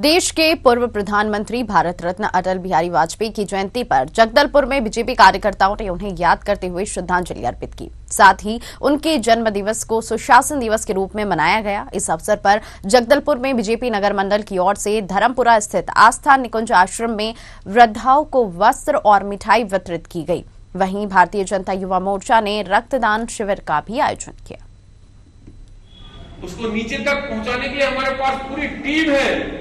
देश के पूर्व प्रधानमंत्री भारत रत्न अटल बिहारी वाजपेयी की जयंती पर जगदलपुर में बीजेपी कार्यकर्ताओं ने उन्हें याद करते हुए श्रद्धांजलि अर्पित की साथ ही उनके जन्म दिवस को सुशासन दिवस के रूप में मनाया गया इस अवसर पर जगदलपुर में बीजेपी नगर मंडल की ओर से धर्मपुरा स्थित आस्था निकुंज आश्रम में वृद्धाओं को वस्त्र और मिठाई वितरित की गई वहीं भारतीय जनता युवा मोर्चा ने रक्तदान शिविर का भी आयोजन किया उसको नीचे तक पहुंचाने के लिए हमारे पास पूरी टीम है